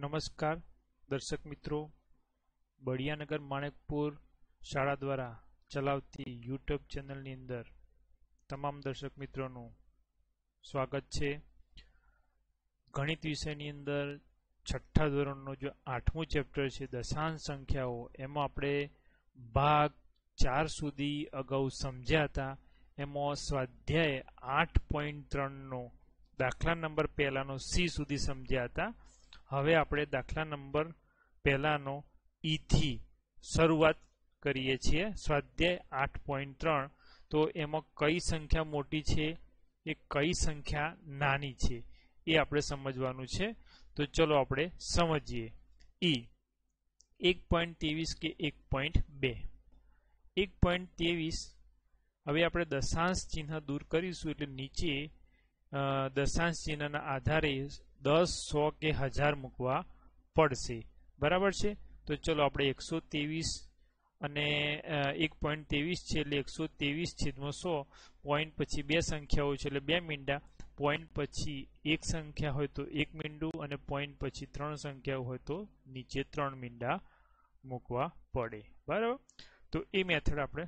નમસ્કાર દર્શક મિત્રો બળિયાનગર માણેકપુર શાળા દ્વારા ચલાવતી યુટ્યુબ ચેનલની અંદર તમામ દર્શક મિત્રોનું સ્વાગત છે ગણિત વિષયની અંદર છઠ્ઠા ધોરણનું જે આઠમું ચેપ્ટર છે દશાંશ સંખ્યાઓ એમાં આપણે ભાગ ચાર સુધી અગાઉ સમજ્યા હતા એમાં સ્વાધ્યાય આઠ પોઈન્ટ ત્રણનો દાખલા નંબર પહેલાંનો સી સુધી સમજ્યા હતા હવે આપણે દાખલા નંબર પહેલાનો ઈથી e શરૂઆત કરીએ છીએ સ્વાધ્યાય આઠ પોઈન્ટ ત્રણ તો એમાં કઈ સંખ્યા મોટી છે એ કઈ સંખ્યા નાની છે એ આપણે સમજવાનું છે તો ચલો આપણે સમજીએ ઈ e એક પોઈન્ટ ત્રેવીસ કે એક પોઈન્ટ બે એક પોઈન્ટ ત્રેવીસ હવે આપણે દશાંશ ચિહ્ન દૂર કરીશું એટલે નીચે દશાંશ ચિહ્નના આધારે દસ સો કે હજાર મૂકવા પડશે બરાબર છે તો ચલો આપણે એકસો ત્રેવીસ અને એક પોઈન્ટ ત્રેવીસ છે એટલે એકસો ત્રેવીસ છેદમાં સો પોઈન્ટ પછી બે સંખ્યાઓ છે એટલે બે મીંડા પોઈન્ટ પછી એક સંખ્યા હોય તો એક મીંડું અને પોઈન્ટ પછી ત્રણ સંખ્યાઓ હોય તો નીચે ત્રણ મીંડા મૂકવા પડે બરાબર તો એ મેથડ આપણે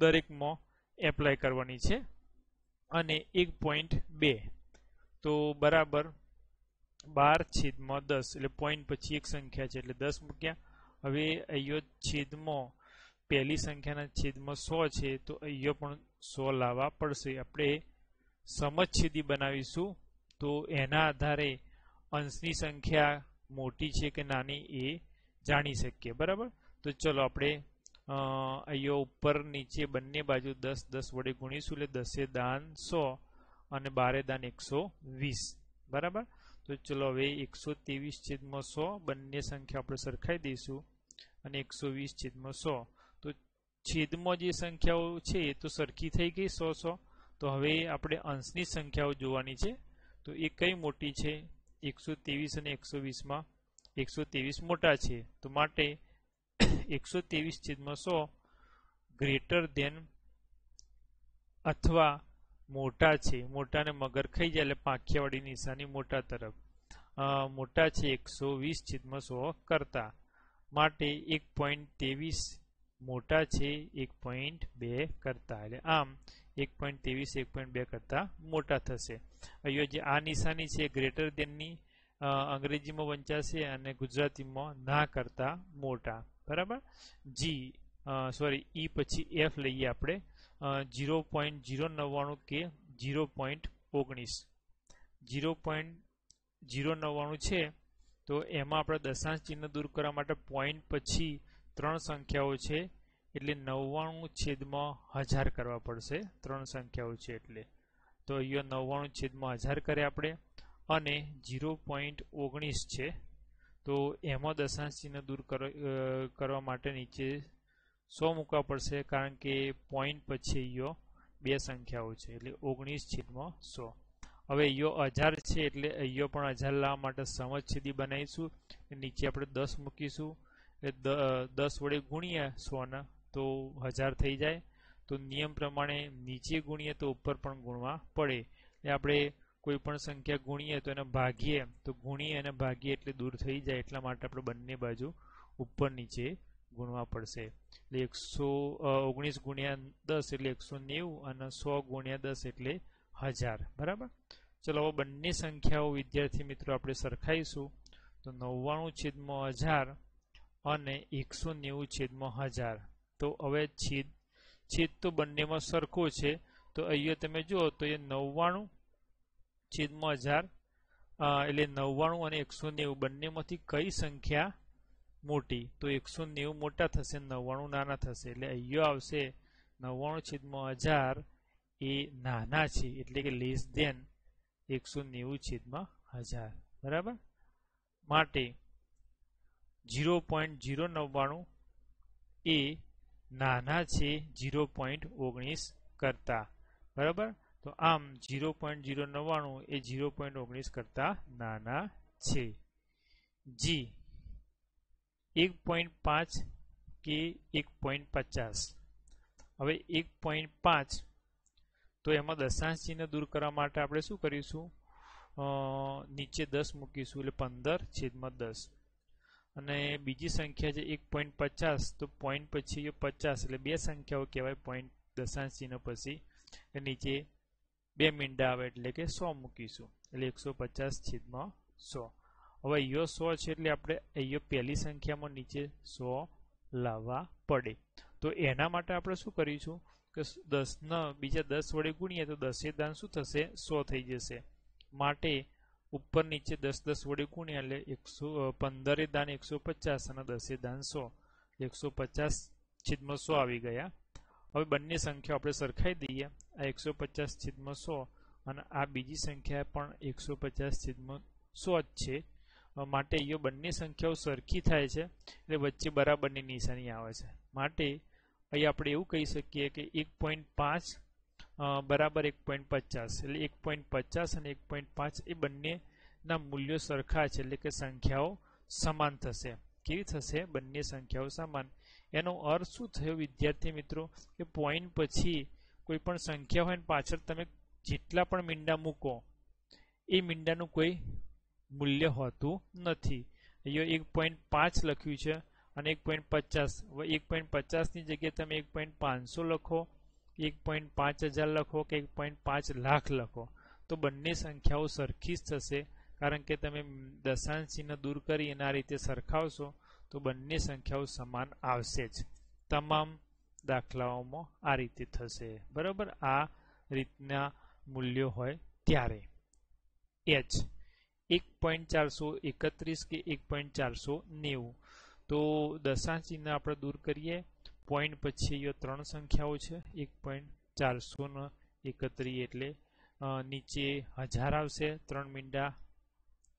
દરેકમાં એપ્લાય કરવાની છે અને એક પોઈન્ટ બે તો બરાબર બાર છેદમાં દસ એટલે પોઈન્ટ પછી એક સંખ્યા છે એટલે દસ મૂક્યા હવે અહીંયો છેદમાં પહેલી સંખ્યાના છેદમાં સો છે તો અહીંયો પણ સો લાવવા પડશે આપણે સમછેદી બનાવીશું તો એના આધારે અંશની સંખ્યા મોટી છે કે નાની એ જાણી શકીએ બરાબર તો ચલો આપણે અહીંયો ઉપર નીચે બંને બાજુ દસ દસ વડે ગુણીશું એટલે દસે દાન સો અને બારે દાન એકસો વીસ બરાબર તો ચલો હવે એકસો ત્રેવીસ છેદમાં સો બંને સંખ્યા આપણે સરખાઈ દઈશું અને એકસો વીસ છેદમાં સો તો છેદમાં જે સંખ્યાઓ છે એ તો સરખી થઈ ગઈ સો સો તો હવે આપણે અંશની સંખ્યાઓ જોવાની છે તો એ કઈ મોટી છે એકસો ત્રેવીસ અને એકસો વીસમાં એકસો ત્રેવીસ મોટા છે તો માટે એકસો ત્રેવીસ છેદમાં સો ગ્રેટર ધેન અથવા મોટા છે મોટાને મગર ખાઈ જાય એટલે પાંખિયાવાળી નિશાની મોટા તરફ મોટા છે એકસો વીસ છેદમાં સો કરતા માટે એક પોઈન્ટ ત્રેવીસ મોટા છે એક પોઈન્ટ બે કરતા એટલે આમ એક પોઈન્ટ ત્રેવીસ એક પોઈન્ટ બે કરતાં મોટા થશે અહીંયા જે આ નિશાની છે ગ્રેટર દેનની અંગ્રેજીમાં વંચાશે અને ગુજરાતીમાં ના કરતાં મોટા બરાબર જી સોરી ઈ પછી એફ લઈએ આપણે ઝીરો પોઈન્ટ ઝીરો નવ્વાણું કે ઝીરો પોઈન્ટ ઓગણીસ ઝીરો પોઈન્ટ જીરો નવ્વાણું છે તો એમાં આપણે દશાંશ ચિહ્ન દૂર કરવા માટે પોઈન્ટ પછી ત્રણ સંખ્યાઓ છે એટલે નવ્વાણું છેદમાં હજાર કરવા પડશે ત્રણ સંખ્યાઓ છે એટલે તો અહીંયા નવ્વાણું છેદમાં હજાર કરીએ આપણે અને જીરો પોઈન્ટ ઓગણીસ છે તો એમાં દશાંશ ચિહ્ન દૂર કરવા માટે નીચે સો મૂકવા પડશે કારણ કે પોઈન્ટ પછી અહીંયા બે સંખ્યાઓ છે એટલે ઓગણીસ છેદમાં સો હવે યો હજાર છે એટલે યો પણ હજાર લાવવા માટે સમજ સમછેદી બનાવીશું નીચે આપણે દસ મૂકીશું એટલે દસ વડે ગુણીએ સોના તો હજાર થઈ જાય તો નિયમ પ્રમાણે નીચે ગુણીએ તો ઉપર પણ ગુણવા પડે એટલે આપણે કોઈ પણ સંખ્યા ગુણીએ તો એને ભાગીએ તો ગુણીએ અને ભાગીએ એટલે દૂર થઈ જાય એટલા માટે આપણે બંને બાજુ ઉપર નીચે ગુણવા પડશે એટલે એકસો ઓગણીસ ગુણ્યા દસ એટલે એકસો નેવું અને સો ગુણ્યા દસ એટલે હજાર બરાબર ચલો બંને સંખ્યાઓ વિદ્યાર્થી મિત્રો આપણે સરખાઈશું તો નવ્વાણું છેદમાં હજાર અને એકસો નેવું છેદમાં હજાર તો હવે છેદ છેદ તો બંનેમાં સરખો છે તો અહીંયા તમે જુઓ તો એ નવ્વાણું છેદમાં હજાર એટલે નવ્વાણું અને એકસો નેવું બંનેમાંથી કઈ સંખ્યા મોટી તો એકસો નેવું મોટા થશે નવ્વાણું નાના થશે એટલે અહીંયા આવશે નવ્વાણું છેદમાં હજાર એ નાના છે એટલે કે લેસ દેન એકસો નેવું છેદમાં હજાર બરાબર માટે ઝીરો પોઈન્ટ ઝીરો નવ્વાણું એ નાના છે ઝીરો પોઈન્ટ ઓગણીસ કરતા બરાબર તો આમ ઝીરો પોઈન્ટ ઝીરો નવ્વાણું એ ઝીરો પોઈન્ટ ઓગણીસ કરતા નાના છે જી એક પોઈન્ટ પાંચ કે એક પોઈન્ટ પચાસ હવે એક પોઈન્ટ પાંચ તો એમાં દશાંશ ચિહ્ન દૂર કરવા માટે આપણે શું કરીશું નીચે દસ મૂકીશું એટલે પંદર છેદમાં દસ અને બીજી સંખ્યા છે એક પોઈન્ટ પચાસ તો પોઈન્ટ પછી પચાસ એટલે બે સંખ્યાઓ કહેવાય પોઈન્ટ દશાંશ ચિહ્ન પછી એટલે નીચે બે મીંડા આવે એટલે કે સો મૂકીશું એટલે એકસો પચાસ છેદમાં સો હવે અહીંયો સો છે એટલે આપણે અહીંયો પહેલી સંખ્યામાં નીચે સો લાવવા પડે તો એના માટે આપણે શું કરીશું કે દસના બીજા દસ વડે ગુણીએ તો દસે દાન શું થશે સો થઈ જશે માટે ઉપર નીચે દસ દસ વડે ગુણ્યા એટલે એકસો પંદરે દાન એકસો પચાસ અને દસે દાન સો એકસો પચાસ છેદમાં સો આવી ગયા હવે બંને સંખ્યા આપણે સરખાઈ દઈએ આ એકસો પચાસ છેદમાં સો અને આ બીજી સંખ્યા પણ એકસો પચાસ છેદમાં સો જ છે માટે અહીંયા બંને સંખ્યાઓ સરખી થાય છે એટલે વચ્ચે બરાબરની નિશાની આવે છે માટે અહીં આપણે એવું કહી શકીએ કે એક પોઈન્ટ પાંચ બરાબર એક પોઈન્ટ પચાસ એટલે એક પોઈન્ટ પચાસ અને એક પોઈન્ટ પાંચ એ બંનેના મૂલ્યો સરખા છે એટલે કે સંખ્યાઓ સમાન થશે કેવી થશે બંને સંખ્યાઓ સમાન એનો અર્થ શું થયો વિદ્યાર્થી મિત્રો કે પોઈન્ટ પછી કોઈ પણ સંખ્યા હોય ને પાછળ તમે જેટલા પણ મીંડા મૂકો એ મીંડાનું કોઈ મૂલ્ય હોતું નથી અહીંયા એક પોઈન્ટ પાંચ લખ્યું છે અને એક પોઈન્ટ પચાસ એક પોઈન્ટ પચાસની જગ્યાએ તમે એક પોઈન્ટ પાંચસો લખો એક પોઈન્ટ પાંચ હજાર લખો કે એક પોઈન્ટ પાંચ લાખ લખો તો બંને સંખ્યાઓ સરખી જ થશે કારણ કે તમે દશાંશ ચિહ્ન દૂર કરી એના રીતે સરખાવશો તો બંને સંખ્યાઓ સમાન આવશે જ તમામ દાખલાઓમાં આ રીતે થશે બરાબર આ રીતના મૂલ્યો હોય ત્યારે એચ એક પોઈન્ટ ચારસો એકત્રીસ કે એક પોઈન્ટ ચારસો નેવું તો દશાંશ ચિહ્ન આપણે દૂર કરીએ પોઈન્ટ પછી અહીંયા ત્રણ સંખ્યાઓ છે એક પોઈન્ટ ચારસો ને એકત્રીસ એટલે નીચે હજાર આવશે ત્રણ મીંડા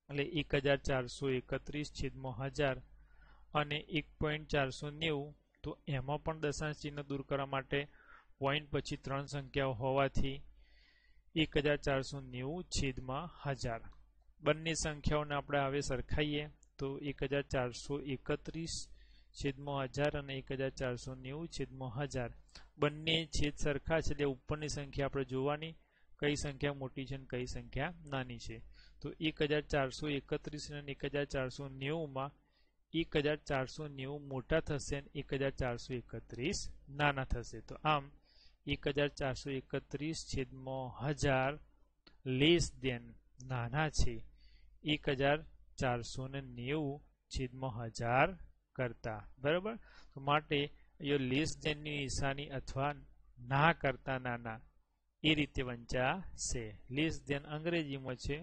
એટલે એક હજાર ચારસો એકત્રીસ છેદમાં હજાર અને એક પોઈન્ટ ચારસો નેવું તો એમાં પણ દશાંશ ચિહ્ન દૂર કરવા માટે પોઈન્ટ પછી ત્રણ સંખ્યાઓ હોવાથી એક હજાર ચારસો નેવું છેદમાં હજાર બંને સંખ્યાઓને આપણે હવે સરખાઈએ તો એક હજાર ચારસો એકત્રીસ છેદમાં હજાર અને એક હજાર ચારસો નેવું છેદમાં હજાર બંને છેદ સરખા છે એટલે ઉપરની સંખ્યા આપણે જોવાની કઈ સંખ્યા મોટી છે અને કઈ સંખ્યા નાની છે તો એક હજાર ચારસો એકત્રીસ અને એક હજાર ચારસો નેવુંમાં એક હજાર ચારસો નેવું મોટા થશે અને એક હજાર ચારસો એકત્રીસ નાના થશે તો આમ એક હજાર ચારસો એકત્રીસ છેદમાં હજાર લેસ દેન નાના છે એક હજાર ચારસો ને નેવું છેદમાં હજાર કરતા બરાબર તો માટે અહીંયા લેસ દેનની નિશાની અથવા ના કરતા નાના એ રીતે વંચાશે લેસ દેન અંગ્રેજીમાં છે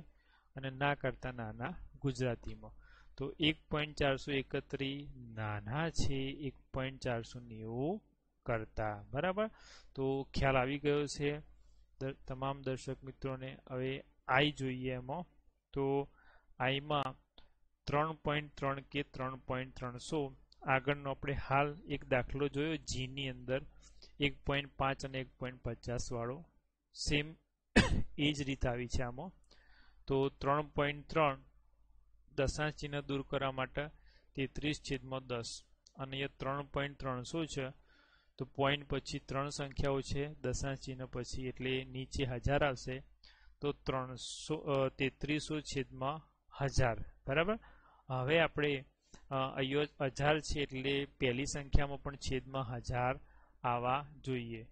અને ના કરતા નાના ગુજરાતીમાં તો એક પોઈન્ટ ચારસો એકત્રીસ નાના છે એક પોઈન્ટ ચારસો નેવું કરતા બરાબર તો ખ્યાલ આવી ગયો છે તમામ દર્શક મિત્રોને હવે આઈ જોઈએ એમાં તો આઈમાં ત્રણ પોઈન્ટ ત્રણ કે ત્રણ પોઈન્ટ ત્રણસો આગળનો આપણે હાલ એક દાખલો જોયો જીની અંદર એક પોઈન્ટ પાંચ અને એક પોઈન્ટ પચાસવાળો સેમ એ જ રીત આવી છે આમાં તો ત્રણ પોઈન્ટ ત્રણ દશાંશ ચિહ્ન દૂર કરવા માટે તેત્રીસ છેદમાં દસ અને એ ત્રણ પોઈન્ટ ત્રણસો છે તો પોઈન્ટ પછી ત્રણ સંખ્યાઓ છે દશાંશ ચિહ્ન પછી એટલે નીચે હજાર આવશે તો ત્રણસો તેત્રીસો છેદમાં હજાર બરાબર હવે આપણે હજાર છે એટલે પહેલી સંખ્યામાં પણ છેદમાં હજાર આવવા જોઈએ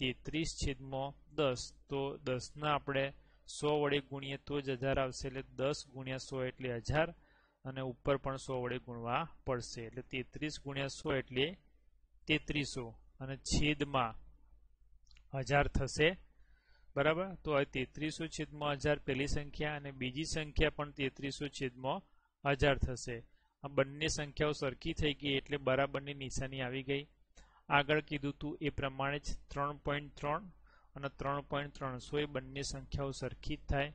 તેત્રીસ છેદમાં દસ તો દસના આપણે સો વડે ગુણીએ તો જ હજાર આવશે એટલે દસ ગુણ્યા સો એટલે હજાર અને ઉપર પણ સો વડે ગુણવા પડશે એટલે તેત્રીસ ગુણ્યા સો એટલે તેત્રીસો અને છેદમાં હજાર થશે બરાબર તો આ તેત્રીસો છેદમાં હજાર પહેલી સંખ્યા અને બીજી સંખ્યા પણ તેત્રીસો છેદમાં હજાર થશે આ બંને સંખ્યાઓ સરખી થઈ ગઈ એટલે બરાબરની નિશાની આવી ગઈ આગળ કીધું હતું એ પ્રમાણે જ ત્રણ પોઈન્ટ ત્રણ અને ત્રણ પોઈન્ટ ત્રણસો એ બંને સંખ્યાઓ સરખી જ થાય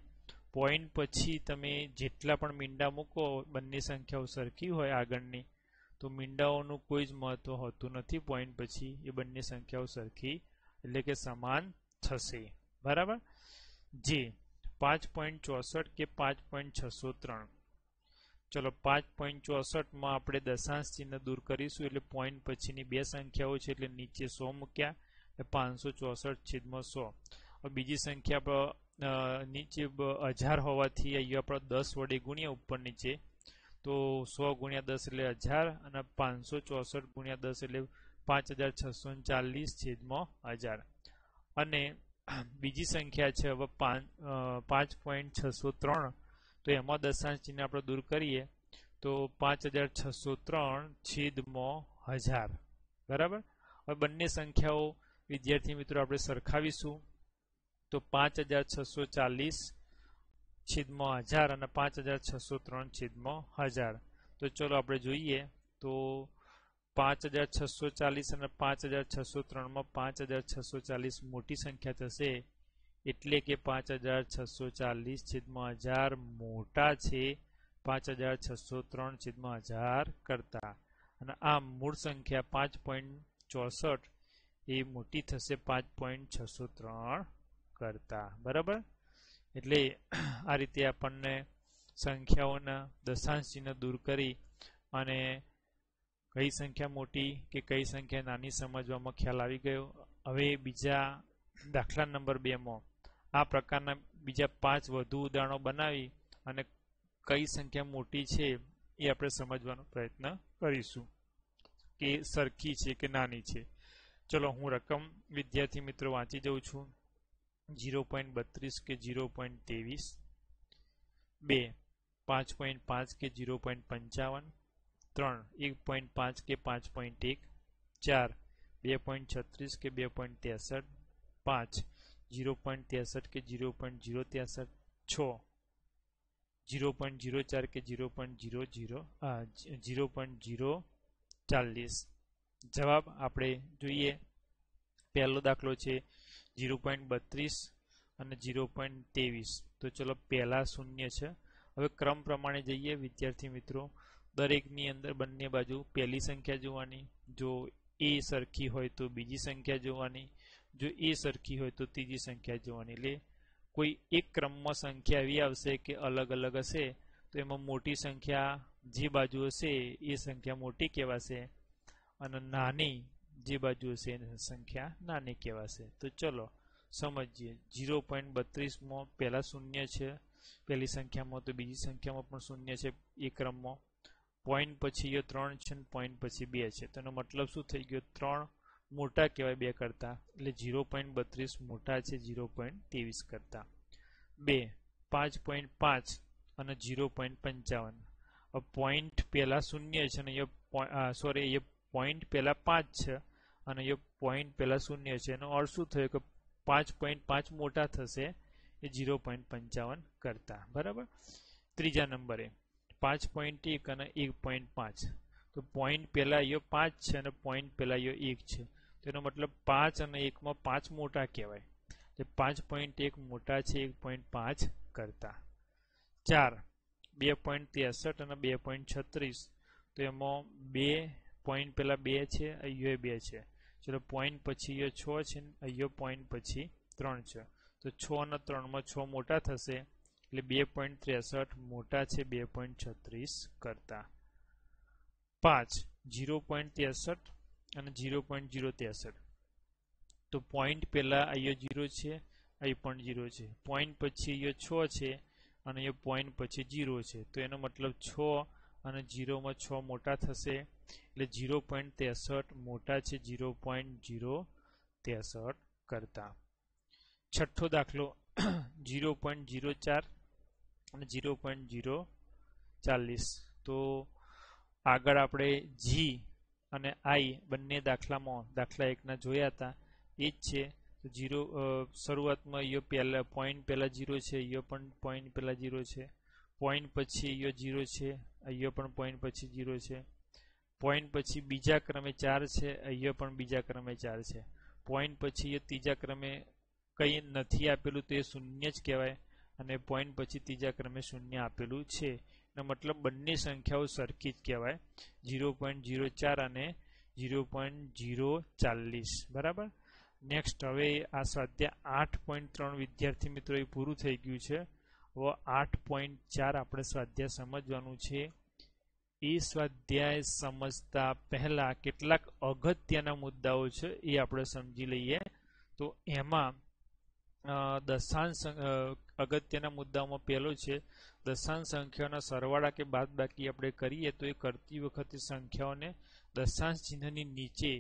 પોઈન્ટ પછી તમે જેટલા પણ મીંડા મૂકો બંને સંખ્યાઓ સરખી હોય આગળની તો મીંડાઓનું કોઈ જ મહત્વ હોતું નથી પોઈન્ટ પછી એ બંને સંખ્યાઓ સરખી એટલે કે સમાન થશે બરાબર જે પાંચ પોઈન્ટ ચોસઠ કે પાંચ પોઈન્ટ છસો ત્રણ ચલો પાંચ પોઈન્ટ ચોસઠમાં આપણે દશાંશ ચિહ્ન દૂર કરીશું એટલે પોઈન્ટ પછીની બે સંખ્યાઓ છે એટલે નીચે સો મૂક્યા એટલે પાંચસો ચોસઠ છેદમાં સો બીજી સંખ્યા આપણે નીચે હજાર હોવાથી અહીંયા આપણે દસ વડે ગુણ્યા ઉપર નીચે તો સો ગુણ્યા દસ એટલે હજાર અને પાંચસો ચોસઠ ગુણ્યા દસ એટલે પાંચ હજાર છસો ચાલીસ છેદમાં હજાર અને બીજી સંખ્યા છે હવે પાંચ પોઈન્ટ છસો ત્રણ તો એમાં દશાંશ ચિહ્ન આપણે દૂર કરીએ તો પાંચ હજાર છસો ત્રણ છેદમાં હજાર બરાબર હવે બંને સંખ્યાઓ વિદ્યાર્થી મિત્રો આપણે સરખાવીશું તો પાંચ હજાર છસો ચાલીસ છેદમાં હજાર અને પાંચ હજાર છસો ત્રણ છેદમાં હજાર તો ચલો આપણે જોઈએ તો પાંચ હજાર છસો ચાલીસ અને પાંચ હજાર છસો ત્રણમાં પાંચ હજાર છસો ચાલીસ મોટી સંખ્યા થશે એટલે કે પાંચ હજાર છસો ચાલીસ છેદમાં હજાર મોટા છે પાંચ હજાર છસો ત્રણ છેદમાં હજાર કરતા અને આ મૂળ સંખ્યા પાંચ પોઈન્ટ ચોસઠ એ મોટી થશે પાંચ પોઈન્ટ છસો ત્રણ કરતા બરાબર એટલે આ રીતે આપણને સંખ્યાઓના દશાંશ ચિહ્ન દૂર કરી અને કઈ સંખ્યા મોટી કે કઈ સંખ્યા નાની સમજવામાં ખ્યાલ આવી ગયો હવે બીજા દાખલા નંબર બેમાં આ પ્રકારના બીજા પાંચ વધુ ઉદાહરણો બનાવી અને કઈ સંખ્યા મોટી છે એ આપણે સમજવાનો પ્રયત્ન કરીશું કે સરખી છે કે નાની છે ચલો હું રકમ વિદ્યાર્થી મિત્રો વાંચી જઉં છું જીરો પોઈન્ટ બત્રીસ કે જીરો પોઈન્ટ ત્રેવીસ બે પાંચ પોઈન્ટ પાંચ કે જીરો પોઈન્ટ પંચાવન ત્રણ એક પોઈન્ટ પાંચ કે પાંચ પોઈન્ટ એક ચાર બે પોઈન્ટ છત્રીસ કે બે પોઈન્ટ ત્રેસઠ પાંચ જીરો પોઈન્ટ ત્રેસઠ કે જીરો પોઈન્ટ જીરો ત્રેસઠ છ જીરો પોઈન્ટ જીરો ચાર કે zero point zero zero zero point zero ચાલીસ જવાબ આપણે જોઈએ પહેલો દાખલો છે જીરો પોઈન્ટ બત્રીસ અને જીરો પોઈન્ટ ત્રેવીસ તો ચલો પહેલાં શૂન્ય છે હવે ક્રમ પ્રમાણે જઈએ વિદ્યાર્થી મિત્રો દરેકની અંદર બંને બાજુ પહેલી સંખ્યા જોવાની જો એ સરખી હોય તો બીજી સંખ્યા જોવાની જો એ સરખી હોય તો ત્રીજી સંખ્યા જોવાની લે કોઈ એક ક્રમમાં સંખ્યા એવી આવશે કે અલગ અલગ હશે તો એમાં મોટી સંખ્યા જે બાજુ હશે એ સંખ્યા મોટી કહેવાશે અને નાની જે બાજુ હશે એ સંખ્યા નાની કહેવાશે તો ચલો સમજીએ ઝીરો પોઈન્ટ બત્રીસમાં પહેલાં શૂન્ય છે પહેલી સંખ્યામાં તો બીજી સંખ્યામાં પણ શૂન્ય છે એ ક્રમમાં પોઈન્ટ પછી એ ત્રણ છે ને પોઈન્ટ પછી બે છે તેનો મતલબ શું થઈ ગયો ત્રણ મોટા કહેવાય બે કરતાં એટલે ઝીરો પોઈન્ટ બત્રીસ મોટા છે ઝીરો પોઈન્ટ ત્રેવીસ કરતા બે પાંચ પોઈન્ટ પાંચ અને ઝીરો પોઈન્ટ પંચાવન પોઈન્ટ પહેલાં શૂન્ય છે અને અહીંયા સોરી એ પોઈન્ટ પહેલાં પાંચ છે અને અહીંયા પોઈન્ટ પહેલાં શૂન્ય છે એનો અર્થ શું થયો કે પાંચ પોઈન્ટ પાંચ મોટા થશે એ ઝીરો પોઈન્ટ પંચાવન કરતાં બરાબર ત્રીજા નંબરે પાંચ પોઈન્ટ એક અને એક પોઈન્ટ પાંચ તો પોઈન્ટ પહેલાં અહીંયા પાંચ છે અને પોઈન્ટ પહેલાં અહીંયા એક છે તેનો મતલબ પાંચ અને એકમાં પાંચ મોટા કહેવાય પાંચ પોઈન્ટ એક મોટા છે એક પોઈન્ટ પાંચ કરતા ચાર બે પોઈન્ટ ત્રેસઠ અને બે પોઈન્ટ છત્રીસ તો એમાં બે પોઈન્ટ પેલા બે છે અહીંયા બે છે ચલો પોઈન્ટ પછી અહીંયા છ છે અહીંયા પોઈન્ટ પછી ત્રણ છે તો છ અને ત્રણમાં છ મોટા થશે એટલે બે પોઈન્ટ ત્રેસઠ મોટા છે બે પોઈન્ટ છત્રીસ કરતા પાંચ જીરો પોઈન્ટ ત્રેસઠ અને જીરો પોઈન્ટ જીરો ત્રેસઠ તો પોઈન્ટ પહેલાં અહીંયા જીરો છે અહીં પણ જીરો છે પોઈન્ટ પછી અહીંયા છ છે અને અહીંયા પોઈન્ટ પછી જીરો છે તો એનો મતલબ છ અને જીરોમાં છ મોટા થશે એટલે જીરો પોઈન્ટ ત્રેસઠ મોટા છે જીરો પોઈન્ટ જીરો ત્રેસઠ કરતાં છઠ્ઠો દાખલો જીરો પોઈન્ટ જીરો ચાર અને જીરો પોઈન્ટ જીરો ચાલીસ તો આગળ આપણે જી અને આઈ બંને દાખલામાં દાખલા એકના જોયા હતા એ જ છે તો જીરો શરૂઆતમાં યો પહેલાં પોઈન્ટ પહેલાં ઝીરો છે યો પણ પોઈન્ટ પહેલાં ઝીરો છે પોઈન્ટ પછી યો ઝીરો છે યો પણ પોઈન્ટ પછી ઝીરો છે પોઈન્ટ પછી બીજા ક્રમે ચાર છે અહીંયા પણ બીજા ક્રમે ચાર છે પોઈન્ટ પછી યો ત્રીજા ક્રમે કંઈ નથી આપેલું તો એ શૂન્ય જ કહેવાય અને પોઈન્ટ પછી ત્રીજા ક્રમે શૂન્ય આપેલું છે નો મતલબ બંને સંખ્યાઓ સરખી જ કહેવાય ઝીરો પોઈન્ટ ઝીરો ચાર અને ઝીરો પોઈન્ટ ઝીરો ચાલીસ બરાબર નેક્સ્ટ હવે આ સ્વાધ્યાય આઠ પોઈન્ટ ત્રણ વિદ્યાર્થી મિત્રો એ પૂરું થઈ ગયું છે હવે આઠ પોઈન્ટ ચાર આપણે સ્વાધ્યાય સમજવાનું છે એ સ્વાધ્યાય સમજતા પહેલાં કેટલાક અગત્યના મુદ્દાઓ છે એ આપણે સમજી લઈએ તો એમાં દશાંશ અગત્યના મુદ્દાઓમાં પહેલો છે દશાંશ સંખ્યાના સરવાળા કે બાદ બાકી આપણે કરીએ તો એ કરતી વખતે સંખ્યાઓને દશાંશ ચિહ્નની નીચે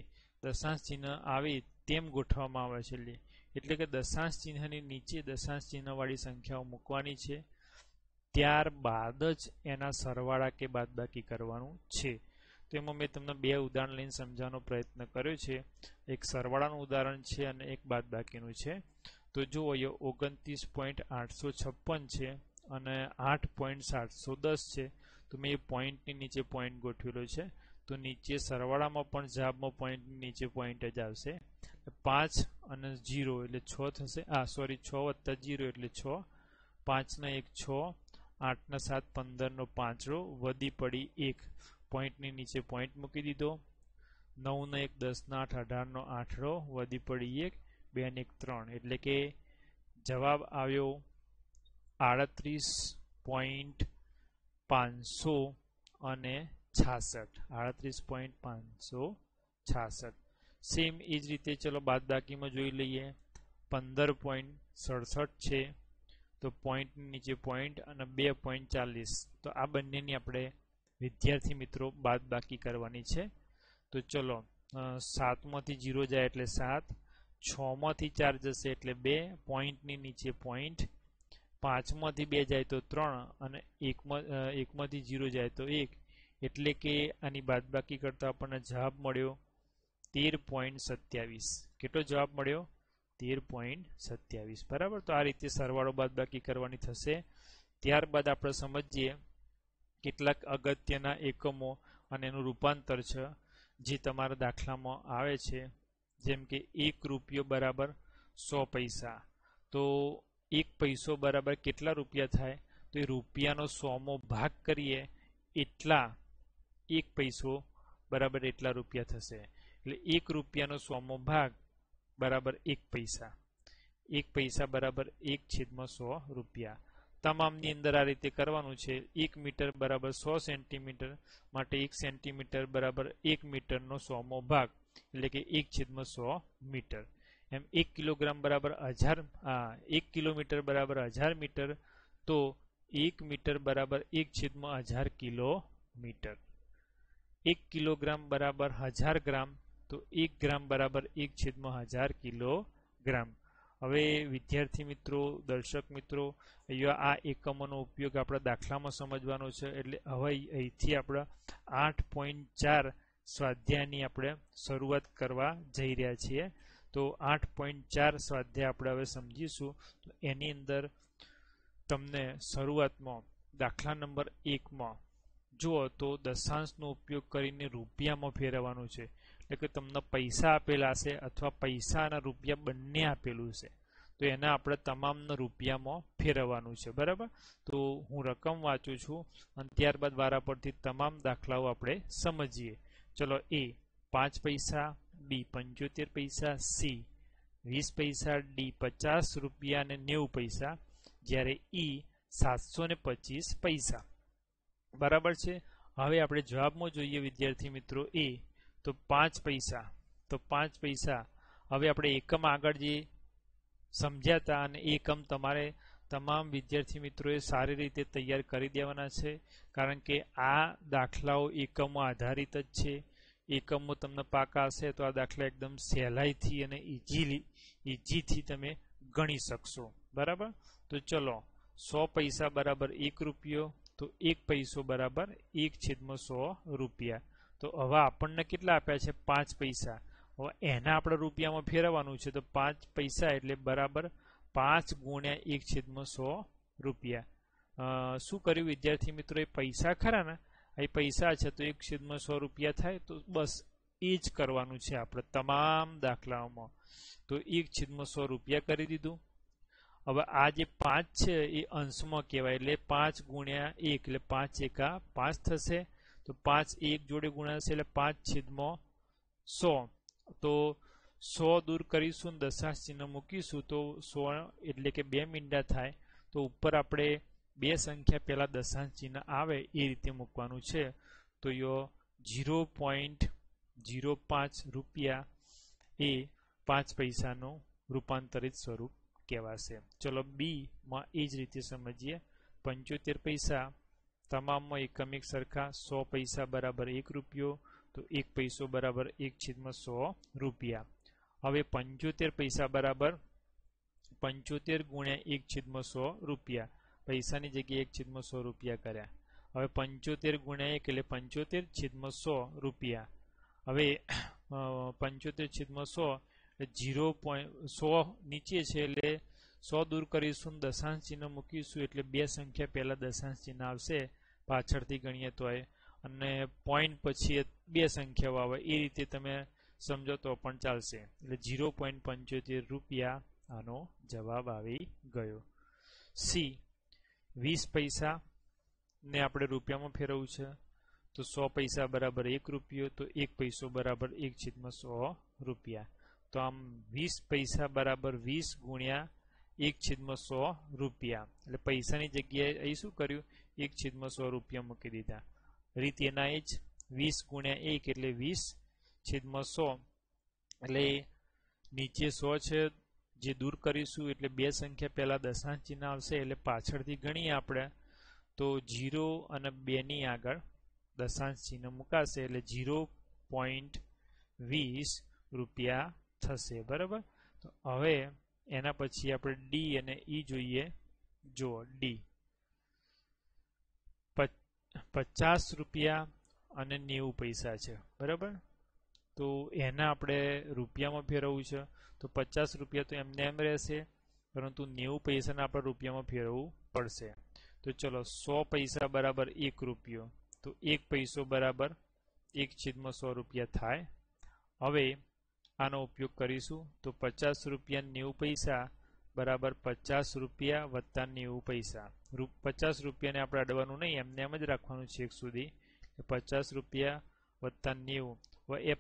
દશાંશ ચિહ્ન આવે તેમ ગોઠવવામાં આવે છે એટલે કે દશાંશ ચિહ્નની નીચે દશાંશ ચિહ્નવાળી સંખ્યાઓ મૂકવાની છે ત્યારબાદ જ એના સરવાળા કે બાદ બાકી કરવાનું છે તેમાં મેં તમને બે ઉદાહરણ લઈને સમજાવવાનો પ્રયત્ન કર્યો છે એક સરવાળાનું ઉદાહરણ છે અને એક બાદ બાકીનું છે તો જો એ ઓગણત્રીસ પોઈન્ટ આઠસો છપ્પન છે અને આઠ પોઈન્ટ સાતસો દસ છે તો મેં એ પોઈન્ટની નીચે પોઈન્ટ ગોઠવેલો છે તો નીચે સરવાળામાં પણ જાબમાં પોઈન્ટ નીચે પોઈન્ટ જ આવશે પાંચ અને જીરો એટલે છ થશે આ સોરી છ વત્તા જીરો એટલે છ પાંચના એક છ આઠના સાત પંદરનો પાંચડો વધી પડી એક પોઈન્ટની નીચે પોઈન્ટ મૂકી દીધો નવના એક દસના આઠ અઢારનો આઠડો વધી પડી એક બે અને એક ત્રણ એટલે કે જવાબ આવ્યો આડત્રીસ પોઈન્ટ પાંચસો અને છાસઠ આડત્રીસ પોઈન્ટ પાંચસો છાસઠ સેમ એ જ રીતે ચલો બાદબાકીમાં જોઈ લઈએ પંદર પોઈન્ટ સડસઠ છે તો પોઈન્ટની નીચે પોઈન્ટ અને બે પોઈન્ટ ચાલીસ તો આ બંનેની આપણે વિદ્યાર્થી મિત્રો બાદબાકી કરવાની છે તો ચલો સાતમાંથી જીરો જાય એટલે સાત છમાંથી ચાર જશે એટલે બે પોઈન્ટની નીચે પોઈન્ટ પાંચમાંથી બે જાય તો ત્રણ અને એકમાં એકમાંથી ઝીરો જાય તો એક એટલે કે આની બાદબાકી કરતા આપણને જવાબ મળ્યો તેર પોઈન્ટ સત્યાવીસ કેટલો જવાબ મળ્યો તેર પોઈન્ટ સત્યાવીસ બરાબર તો આ રીતે સરવાળો બાદબાકી કરવાની થશે ત્યારબાદ આપણે સમજીએ કેટલાક અગત્યના એકમો અને એનું રૂપાંતર છે જે તમારા દાખલામાં આવે છે જેમ કે એક રૂપિયો બરાબર સો પૈસા તો એક પૈસો બરાબર કેટલા રૂપિયા થાય તો એ રૂપિયાનો સોમો ભાગ કરીએ એટલા એક પૈસો બરાબર એટલા રૂપિયા થશે એટલે એક રૂપિયાનો સોમો ભાગ બરાબર એક પૈસા એક પૈસા બરાબર એક છેદમાં સો રૂપિયા તમામની અંદર આ રીતે કરવાનું છે એક મીટર બરાબર સો સેન્ટીમીટર માટે એક સેન્ટીમીટર બરાબર એક મીટરનો સોમો ભાગ એટલે કે એક છેદમાં સો મીટર એમ એક કિલોગ્રામ બરાબર હજાર એક કિલોમીટર બરાબર હજાર મીટર તો એક મીટર બરાબર એક છેદમાં હજાર કિલોમીટર એક કિલોગ્રામ બરાબર હજાર ગ્રામ તો એક ગ્રામ બરાબર એક છેદમાં હજાર કિલોગ્રામ હવે વિદ્યાર્થી મિત્રો દર્શક મિત્રો અહીંયા આ એકમોનો ઉપયોગ આપણા દાખલામાં સમજવાનો છે એટલે હવે અહીંથી આપણે આઠ પોઈન્ટ ચાર સ્વાધ્યાયની આપણે શરૂઆત કરવા જઈ રહ્યા છીએ તો આઠ પોઈન્ટ ચાર સ્વાધ્યાય આપણે હવે સમજીશું તો એની અંદર તમને શરૂઆતમાં દાખલા નંબર એકમાં જુઓ તો દશાંશનો ઉપયોગ કરીને રૂપિયામાં ફેરવવાનું છે એટલે કે તમને પૈસા આપેલા છે અથવા પૈસા અને રૂપિયા બંને આપેલું છે તો એને આપણે તમામને રૂપિયામાં ફેરવવાનું છે બરાબર તો હું રકમ વાંચું છું અને ત્યારબાદ વારા પરથી તમામ દાખલાઓ આપણે સમજીએ ચલો એ પાંચ પૈસા બી પંચોતેર પૈસા સી વીસ પૈસા ડી પચાસ રૂપિયા અને નેવું પૈસા જ્યારે ઈ સાતસો ને પચીસ પૈસા બરાબર છે હવે આપણે જવાબમાં જોઈએ વિદ્યાર્થી મિત્રો એ તો પાંચ પૈસા તો પાંચ પૈસા હવે આપણે એકમ આગળ જે સમજ્યા હતા અને એકમ તમારે તમામ વિદ્યાર્થી મિત્રોએ સારી રીતે તૈયાર કરી દેવાના છે કારણ કે આ દાખલાઓ એકમો આધારિત જ છે એકમો તમને પાકા હશે તો આ દાખલા એકદમ સહેલાઈથી અને ઇઝીલી ઇઝીથી તમે ગણી શકશો બરાબર તો ચલો સો પૈસા બરાબર એક રૂપિયો તો એક પૈસો બરાબર એક છેદમાં સો રૂપિયા તો હવે આપણને કેટલા આપ્યા છે પાંચ પૈસા હવે એના આપણે રૂપિયામાં ફેરવવાનું છે તો પાંચ પૈસા એટલે બરાબર પાંચ ગુણ્યા એક છેદમાં સો રૂપિયા શું કર્યું વિદ્યાર્થી મિત્રો એ પૈસા ખરા ને એ પૈસા છે તો એક છેદમાં સો રૂપિયા થાય તો બસ એ જ કરવાનું છે આપણે તમામ દાખલાઓમાં તો એક છેદમાં સો રૂપિયા કરી દીધું હવે આ જે પાંચ છે એ અંશમાં કહેવાય એટલે પાંચ ગુણ્યા એક એટલે પાંચ એકા પાંચ થશે તો પાંચ એક જોડે ગુણાશે એટલે પાંચ છેદમાં સો તો સો દૂર કરીશું દશાંશ ચિહ્ન મૂકીશું તો સો એટલે કે બે મીંડા થાય તો ઉપર આપણે બે સંખ્યા પહેલાં દશાંશ ચિહ્ન આવે એ રીતે મૂકવાનું છે તો યો ઝીરો પોઈન્ટ ઝીરો પાંચ રૂપિયા એ પાંચ પૈસાનું રૂપાંતરિત સ્વરૂપ કહેવાશે ચલો બીમાં એ જ રીતે સમજીએ પંચોતેર પૈસા તમામમાં એકમ એક સરખા સો પૈસા બરાબર એક રૂપિયો તો એક પૈસો બરાબર એક છેદમાં સો રૂપિયા હવે પંચોતેર પૈસા બરાબર પંચોતેર ગુણ્યા એક છેદમાં સો રૂપિયા પૈસાની જગ્યાએ એક છેદમાં સો રૂપિયા કર્યા હવે પંચોતેર ગુણ્યા એક એટલે પંચોતેર છેદમાં સો રૂપિયા હવે પંચોતેર છેદમાં સો ઝીરો પોઈન્ટ સો નીચે છે એટલે સો દૂર કરીશું દશાંશ ચિહ્ન મૂકીશું એટલે બે સંખ્યા પહેલાં દશાંશ ચિહ્ન આવશે પાછળથી ગણીએ તોય અને પોઈન્ટ પછી બે સંખ્યાઓ આવે એ રીતે તમે સમજો તો પણ ચાલશે એટલે ઝીરો પોઈન્ટ પંચોતેર રૂપિયા આનો જવાબ આવી ગયો સી વીસ પૈસા ને આપણે રૂપિયામાં ફેરવવું છે તો સો પૈસા બરાબર એક રૂપિયો તો એક પૈસો બરાબર એક છેદમાં સો રૂપિયા તો આમ વીસ પૈસા બરાબર વીસ ગુણ્યા એક છેદમાં સો રૂપિયા એટલે પૈસાની જગ્યાએ અહીં શું કર્યું એક છેદમાં સો રૂપિયા મૂકી દીધા રીત એના એ જ વીસ ગુણ્યા એક એટલે વીસ છેદમાં સો એટલે નીચે સો છે જે દૂર કરીશું એટલે બે સંખ્યા પહેલાં દશાંશ ચિહ્ન આવશે એટલે પાછળથી ગણીએ આપણે તો જીરો અને બેની આગળ દશાંશ ચિહ્ન મુકાશે એટલે જીરો પોઈન્ટ વીસ રૂપિયા થશે બરાબર તો હવે એના પછી આપણે ડી અને ઈ જોઈએ જો ડી પચાસ રૂપિયા અને નેવું પૈસા છે બરાબર તો એને આપણે રૂપિયામાં ફેરવવું છે તો પચાસ રૂપિયા તો એમને એમ રહેશે પરંતુ નેવું પૈસાને આપણે રૂપિયામાં ફેરવવું પડશે તો ચલો સો પૈસા બરાબર એક રૂપિયો તો એક પૈસો બરાબર એક છેદમાં સો રૂપિયા થાય હવે આનો ઉપયોગ કરીશું તો પચાસ રૂપિયા નેવું પૈસા બરાબર પચાસ રૂપિયા વત્તા નેવું પૈસા પચાસ રૂપિયાને આપણે અડવાનું નહીં એમને એમ જ રાખવાનું છે એક સુધી પચાસ રૂપિયા વત્તા નેવું હવે એ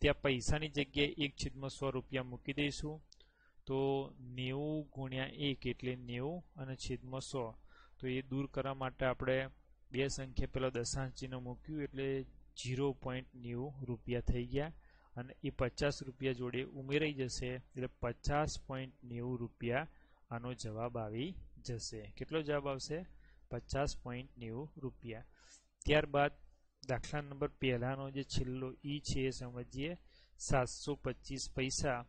ત્યાં પૈસાની જગ્યાએ એક છેદમાં સો રૂપિયા મૂકી દઈશું તો નેવું ગુણ્યા એક એટલે નેવું અને છેદમાં સો તો એ દૂર કરવા માટે આપણે બે સંખ્યા પહેલાં દશાંશ ચિહ્ન મૂક્યું એટલે ઝીરો પોઈન્ટ નેવું રૂપિયા થઈ ગયા અને એ પચાસ રૂપિયા જોડે ઉમેરાઈ જશે એટલે પચાસ પોઈન્ટ નેવું રૂપિયા આનો જવાબ આવી જશે કેટલો જવાબ આવશે પચાસ પોઈન્ટ નેવું રૂપિયા ત્યારબાદ દાખલા નંબર પહેલાનો જે છેલ્લો ઈ છે એ સમજીએ સાતસો પચીસ પૈસા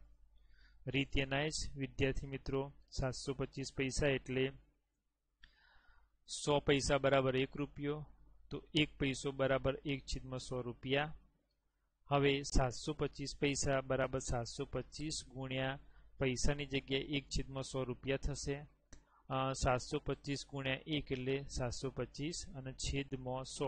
રીતેના જ વિદ્યાર્થી મિત્રો સાતસો પચીસ પૈસા એટલે સો પૈસા બરાબર એક રૂપિયો તો એક પૈસો બરાબર એક છેદમાં સો રૂપિયા હવે સાતસો પચીસ પૈસા બરાબર સાતસો પચીસ ગુણ્યા પૈસાની જગ્યાએ એક છેદમાં સો રૂપિયા થશે સાતસો પચીસ ગુણ્યા એક એટલે સાતસો પચીસ અને છેદમાં સો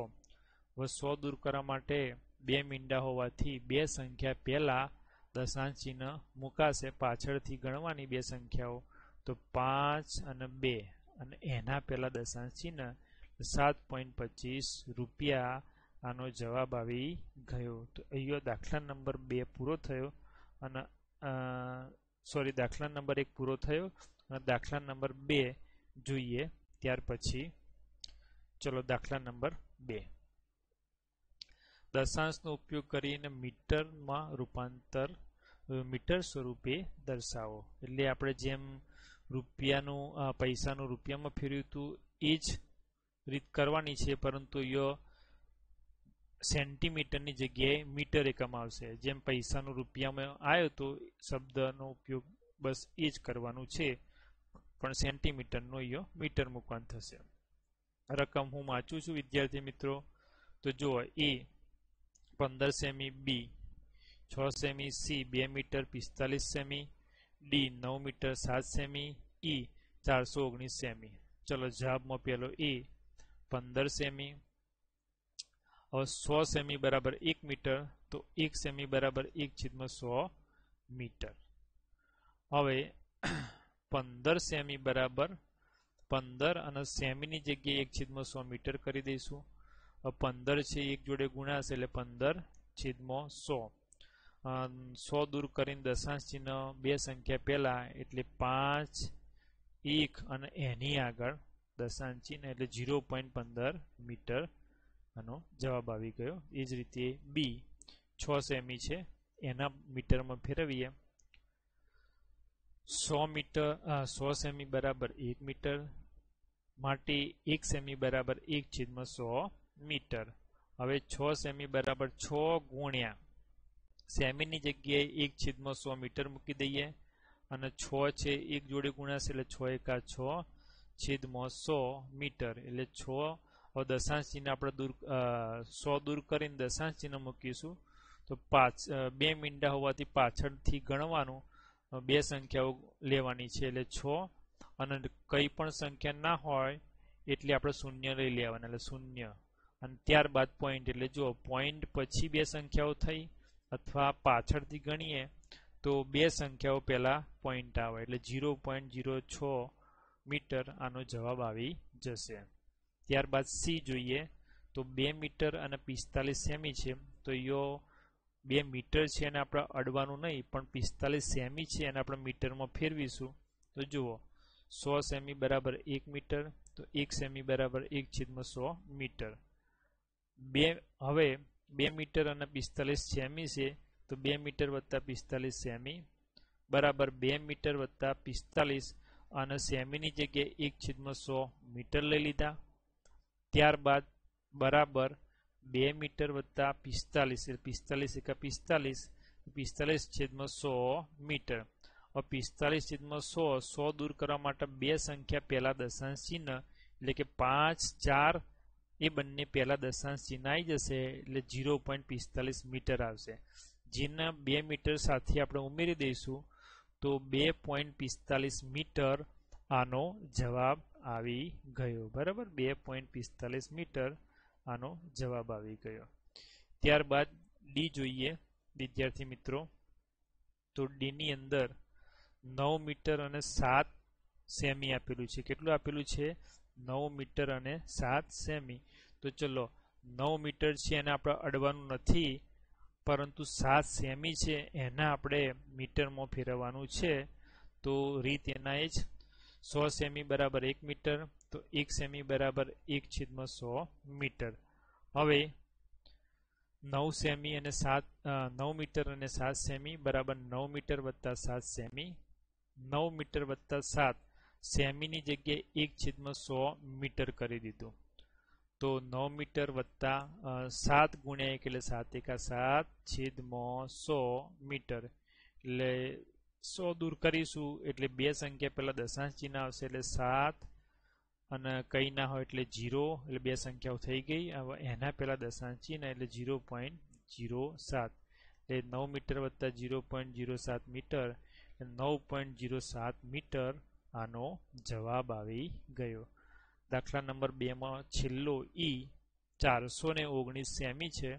સો દૂર કરવા માટે બે મીંડા હોવાથી બે સંખ્યા પહેલાં દશાંશ ચિહ્ન મુકાશે પાછળથી ગણવાની બે સંખ્યાઓ તો પાંચ અને બે અને એના પહેલાં દશાંશ ચિહ્ન સાત પોઈન્ટ પચીસ રૂપિયા આનો જવાબ આવી ગયો તો અહીંયો દાખલા નંબર બે પૂરો થયો અને સોરી દાખલા નંબર એક પૂરો થયો અને દાખલા નંબર બે જોઈએ ત્યાર પછી ચલો દાખલા નંબર બે દશાંશનો ઉપયોગ કરીને મીટરમાં રૂપાંતર મીટર સ્વરૂપે દર્શાવો એટલે આપણે જેમ રૂપિયાનું પૈસાનું રૂપિયામાં ફેર્યું હતું એ જ રીત કરવાની છે પરંતુ યો સેન્ટીમીટરની જગ્યાએ મીટર એકમ આવશે જેમ પૈસાનું રૂપિયામાં આવ્યો તો શબ્દનો ઉપયોગ બસ એ જ કરવાનું છે પણ સેન્ટીમીટરનો યો મીટર મૂકવાનું થશે રકમ હું વાંચું છું વિદ્યાર્થી મિત્રો તો જુઓ એ પંદર સેમી બી છ સેમી સી બે મીટર પિસ્તાલીસ સેમી ડી નવ મીટર સાત સેમી ઈ e ચારસો ઓગણીસ સેમી ચલો જવાબમાં પહેલો એ પંદર સેમી હવે સો સેમી બરાબર એક મીટર તો એક સેમી બરાબર એક છેદમાં સો મીટર હવે પંદર સેમી બરાબર પંદર અને સેમીની જગ્યાએ એક છેદમાં સો મીટર કરી દઈશું પંદર છે એક જોડે ગુણાશે એટલે પંદર છેદમાં સો સો દૂર કરીને દશાંશ ચિહ્ન બે સંખ્યા પહેલાં એટલે પાંચ એક અને એની આગળ દશાંશ ચિહ્ન એટલે ઝીરો પોઈન્ટ પંદર મીટર આનો જવાબ આવી ગયો એ જ રીતે બી છ સેમી છે એના મીટરમાં ફેરવીએ સો મીટર સો સેમી બરાબર એક મીટર માટે એક સેમી બરાબર એક છેદમાં સો મીટર હવે છ સેમી બરાબર છ ગુણ્યા સેમીની જગ્યાએ એક છેદમાં સો મીટર મૂકી દઈએ અને છ છે એક જોડે ગુણ્યા છે એટલે છ એકા છ છેદમાં સો મીટર એટલે છ હવે દશાંશ ચિહ્ન આપણે દૂર સો દૂર કરીને દશાંશ ચિહ્ન મૂકીશું તો પાછ બે મીંડા હોવાથી પાછળથી ગણવાનું બે સંખ્યાઓ લેવાની છે એટલે છ અને કંઈ પણ સંખ્યા ના હોય એટલે આપણે શૂન્ય લઈ લેવાના એટલે શૂન્ય અને ત્યારબાદ પોઈન્ટ એટલે જો પોઈન્ટ પછી બે સંખ્યાઓ થઈ અથવા પાછળથી ગણીએ તો બે સંખ્યાઓ પહેલાં પોઈન્ટ આવે એટલે ઝીરો પોઈન્ટ ઝીરો છ મીટર આનો જવાબ આવી જશે ત્યારબાદ સી જોઈએ તો બે મીટર અને પિસ્તાલીસ સેમી છે તો યો બે મીટર છે એને આપણે અડવાનું નહીં પણ પિસ્તાલીસ સેમી છે એને આપણે મીટરમાં ફેરવીશું તો જુઓ સો સેમી બરાબર એક મીટર તો એક સેમી બરાબર એક છેદમાં સો મીટર બે હવે બે મીટર અને પિસ્તાલીસ સેમી છે તો બે મીટર વત્તા પિસ્તાલીસ સેમી બરાબર બે મીટર વત્તા પિસ્તાલીસ અને સેમીની જગ્યાએ એક છેદમાં સો મીટર લઈ લીધા ત્યારબાદ બરાબર બે મીટર વત્તા પિસ્તાલીસ એટલે પિસ્તાલીસ એકા પિસ્તાલીસ પિસ્તાલીસ છેદમાં સો મીટર પિસ્તાલીસ છેદમાં સો સો દૂર કરવા માટે બે સંખ્યા પહેલાં દશાંશ ચિહ્ન એટલે કે પાંચ ચાર એ બંને પહેલા દશાંશ ચિહ્ન આવી જશે એટલે ઝીરો પોઈન્ટ પિસ્તાલીસ મીટર આવશે જેના બે મીટર સાથે આપણે ઉમેરી દઈશું તો બે પોઈન્ટ પિસ્તાલીસ મીટર આનો જવાબ આવી ગયો બરાબર બે પોઈન્ટ પિસ્તાલીસ મીટર આનો જવાબ આવી ગયો ત્યારબાદ ડી જોઈએ વિદ્યાર્થી મિત્રો તો ડીની અંદર નવ મીટર અને સાત સેમી આપેલું છે કેટલું આપેલું છે નવ મીટર અને સાત સેમી તો ચલો નવ મીટર છે એને આપણે અડવાનું નથી પરંતુ સાત સેમી છે એના આપણે મીટરમાં ફેરવવાનું છે તો રીત એના એ જ સો સેમી બરાબર એક મીટર તો એક સેમી બરાબર એક છેદમાં સો મીટર હવે નવ સેમી અને સાત નવ મીટર અને સાત સેમી બરાબર નવ મીટર વત્તા સાત સેમી નવ મીટર વત્તા સાત સેમીની જગ્યાએ એક છેદમાં સો મીટર કરી દીધું તો નવ મીટર વત્તા સાત ગુણ્યા એક એટલે સાત એકા સાત છેદમાં સો મીટર એટલે સો દૂર કરીશું એટલે બે સંખ્યા પહેલાં દશાંશ ચિહ્ન આવશે એટલે સાત અને કંઈ ના હોય એટલે જીરો એટલે બે સંખ્યાઓ થઈ ગઈ હવે એના પહેલાં દશાંશ ચિહ્ન એટલે ઝીરો પોઈન્ટ ઝીરો સાત એટલે નવ મીટર વત્તા ઝીરો પોઈન્ટ ઝીરો સાત મીટર નવ પોઈન્ટ ઝીરો સાત મીટર આનો જવાબ આવી ગયો દાખલા નંબર બેમાં છેલ્લો ઈ e ચારસો ને ઓગણીસ સેમી છે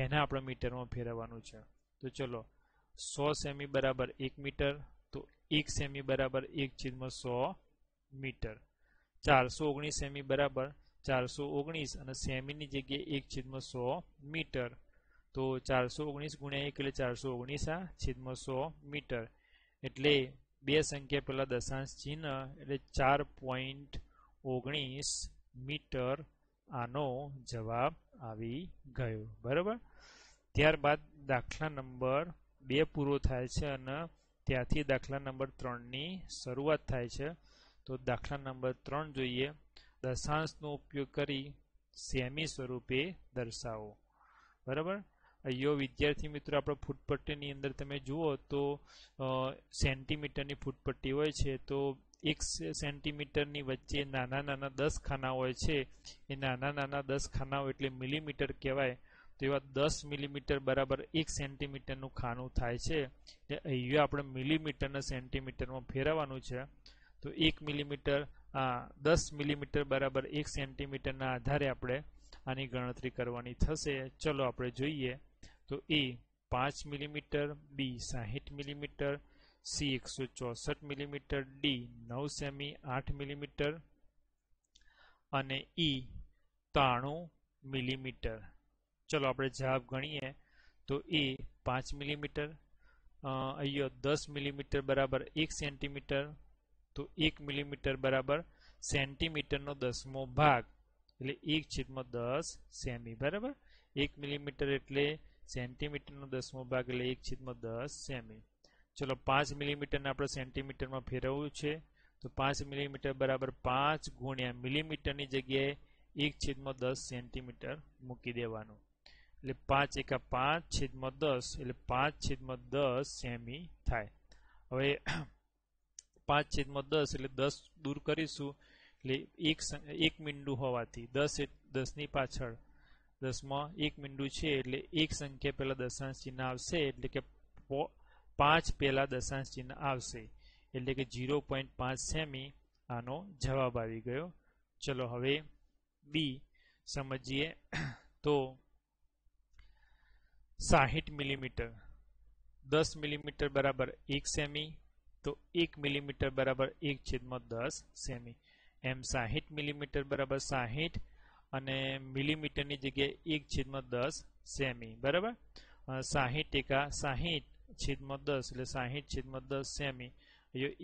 એને આપણે મીટરમાં ફેરવવાનું છે તો ચલો સો સેમી બરાબર એક મીટર તો એક સેમી બરાબર એક છેદમાં સો મીટર ચારસો ઓગણીસ સેમી બરાબર ચારસો ઓગણીસ અને સેમીની જગ્યાએ એક છેદમાં સો મીટર તો ચારસો ઓગણીસ ગુણ્યા એક એટલે ચારસો ઓગણીસ આ છેદમાં સો મીટર એટલે બે સંખ્યા પહેલાં દશાંશ ચિહ્ન એટલે ચાર પોઈન્ટ ઓગણીસ મીટર આનો જવાબ આવી ગયો બરાબર ત્યારબાદ દાખલા નંબર બે પૂરો થાય છે અને ત્યાંથી દાખલા નંબર ત્રણની શરૂઆત થાય છે તો દાખલા નંબર ત્રણ જોઈએ દશાંશનો ઉપયોગ કરી સેમી સ્વરૂપે દર્શાવો બરાબર અહીંયો વિદ્યાર્થી મિત્રો આપણે ફૂટપટ્ટીની અંદર તમે જુઓ તો સેન્ટીમીટરની ફૂટપટ્ટી હોય છે તો એક સેન્ટીમીટરની વચ્ચે નાના નાના દસ ખાના હોય છે એ નાના નાના દસ ખાનાઓ એટલે મિલીમીટર કહેવાય તો એવા દસ મિલીમીટર બરાબર એક સેન્ટીમીટરનું ખાનું થાય છે એટલે અહીંયા આપણે મિલીમીટરને સેન્ટીમીટરમાં ફેરવવાનું છે તો એક મિલીમીટર દસ મિલીમીટર બરાબર એક સેન્ટીમીટરના આધારે આપણે આની ગણતરી કરવાની થશે ચલો આપણે જોઈએ તો એ પાંચ મિલીમીટર બી સાહીઠ મિલીમીટર સી એકસો ચોસઠ મિલીમીટર ડી નવ સેમી આઠ મિલીમીટર અને ઈ ત્રાણું મિલીમીટર ચલો આપણે જવાબ ગણીએ તો એ પાંચ મિલીમીટર અહીંયો દસ મિલીમીટર બરાબર એક સેન્ટીમીટર તો એક મિલીમીટર બરાબર સેન્ટીમીટરનો દસમો ભાગ એટલે એક છેદમાં દસ સેમી બરાબર એક મિલીમીટર એટલે સેન્ટીમીટરનો દસમો ભાગ એટલે એક છેદમાં દસ સેમી ચલો પાંચ મિલીમીટરને આપણે સેન્ટીમીટરમાં ફેરવવું છે તો પાંચ મિલીમીટર બરાબર પાંચ ગુણ્યા મિલીમીટરની જગ્યાએ એક છેદમાં દસ સેન્ટીમીટર મૂકી દેવાનું એટલે પાંચ એકા પાંચ છેદમાં દસ એટલે પાંચ છેદમાં દસ સેમી થાય હવે પાંચ છેદમાં દસ એટલે દસ દૂર કરીશું એટલે એક એક મીંડું હોવાથી દસ દસની પાછળ દસમાં એક બિંદુ છે એટલે એક સંખ્યા પહેલાં દશાંશ ચિહ્ન આવશે એટલે કે પાંચ પહેલાં દશાંશ ચિહ્ન આવશે એટલે કે ઝીરો પોઈન્ટ પાંચ સેમી આનો જવાબ આવી ગયો ચલો હવે બી સમજીએ તો સાહીઠ મિલીમીટર દસ મિલીમીટર બરાબર એક સેમી તો એક મિલીમીટર બરાબર એક છેદમાં દસ સેમી એમ સાહીઠ મિલીમીટર બરાબર સાહીઠ અને મિલીમીટરની જગ્યાએ એક છેદમાં દસ સેમી બરાબર સાહીઠ ટેકા સાહીઠ છેદમાં દસ એટલે સાહીઠ છેદમાં દસ સેમી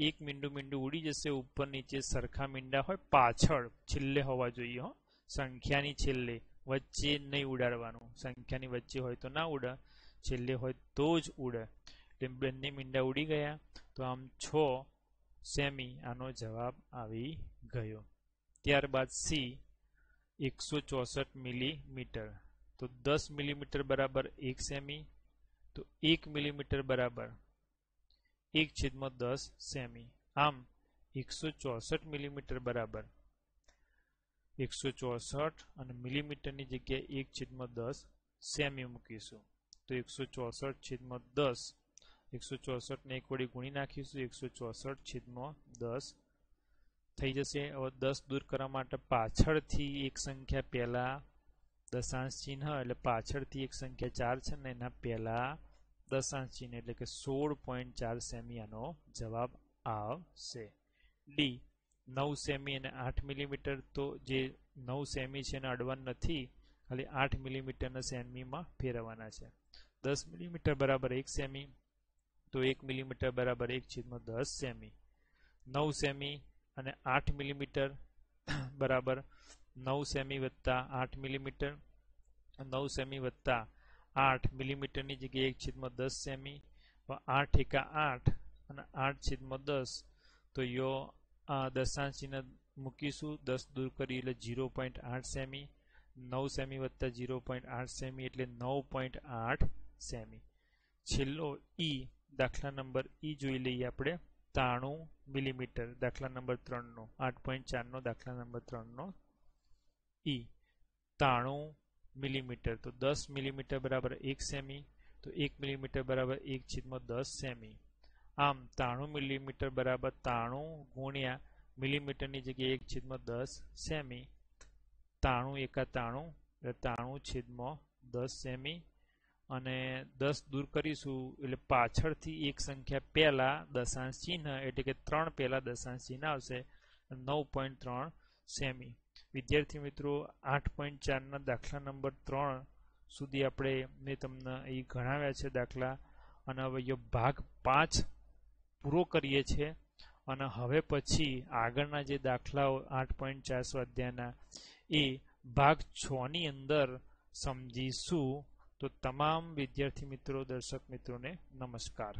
એક મીંડું મીંડું ઉડી જશે ઉપર નીચે સરખા મીંડા હોય પાછળ છેલ્લે હોવા જોઈએ હો સંખ્યાની છેલ્લે વચ્ચે નહીં ઉડાડવાનું સંખ્યાની વચ્ચે હોય તો ના ઉડે છેલ્લે હોય તો જ ઉડે એટલે બંને મીંડા ઉડી ગયા તો આમ છ સેમી આનો જવાબ આવી ગયો ત્યારબાદ સી એકસો ચોસઠ મિલીમીટર તો દસ મિલીમીટર બરાબર એક સેમી તો એક મિલીમીટર બરાબર એક છેદમાં દસ સેમી આમ એકસો ચોસઠ મિલીમીટર બરાબર એકસો ચોસઠ અને મિલીમીટરની જગ્યાએ એક છેદમાં દસ સેમી મૂકીશું તો એકસો ચોસઠ છેદમાં દસ એકસો ચોસઠને એક વડે ગુણી નાખીશું એકસો ચોસઠ છેદમાં દસ થઈ જશે હવે દસ દૂર કરવા માટે પાછળથી એક સંખ્યા પહેલાં દશાંશ ચિહ્ન એટલે પાછળથી એક સંખ્યા ચાર છે ને એના પહેલાં દશાંશ ચિહ્ન એટલે કે સોળ પોઈન્ટ ચાર સેમી આનો જવાબ આવશે ડી નવ સેમી અને આઠ મિલીમીટર તો જે નવ સેમી છે એને અડવાન નથી ખાલી આઠ મિલીમીટરના સેમીમાં ફેરવવાના છે દસ મિલીમીટર બરાબર એક સેમી તો એક મિલીમીટર બરાબર એક છેદમાં દસ સેમી નવ સેમી અને આઠ મિલીમીટર બરાબર નવ સેમી વત્તા આઠ મિલીમીટર નવ સેમી વત્તા આઠ મિલીમીટરની જગ્યાએ એક છેદમાં દસ સેમી આઠ એકા આઠ અને આઠ છેદમાં દસ તો યો દશાંશ ચિહ્ન મૂકીશું દસ દૂર કરી એટલે ઝીરો પોઈન્ટ આઠ સેમી નવ સેમી વત્તા ઝીરો પોઈન્ટ આઠ સેમી એટલે નવ પોઈન્ટ આઠ સેમી છેલ્લો ઈ દાખલા નંબર ઈ જોઈ લઈએ આપણે ताणु मिलीमीटर दाखला नंबर त्रो आठ पॉइंट चार नो दाखला नंबर त्रो ई ताणु मिलीमीटर तो दस मिलीमीटर बराबर एक सेमी तो एक मिलीमीटर बराबर एक छेद दस सेमी आम ताणु मिलीमीटर बराबर ताणु गुणिया मिलीमीटर जगह एक छेद दस सेमी ताणु एका ताणु ताणु छेद दस सेमी અને દસ દૂર કરીશું એટલે પાછળથી એક સંખ્યા પહેલા દશાંશ ચિહ્ન એટલે કે ત્રણ પહેલાં દશાંશ ચિહ્ન આવશે નવ પોઈન્ટ ત્રણ સેમી વિદ્યાર્થી મિત્રો આઠ પોઈન્ટ ચારના દાખલા નંબર ત્રણ સુધી આપણે મેં તમને એ ગણાવ્યા છે દાખલા અને હવે ભાગ પાંચ પૂરો કરીએ છીએ અને હવે પછી આગળના જે દાખલાઓ આઠ પોઈન્ટ ચાર સ્વાધ્યાયના એ ભાગ છની અંદર સમજીશું તો તમામ વિદ્યાર્થી મિત્રો દર્શક મિત્રોને નમસ્કાર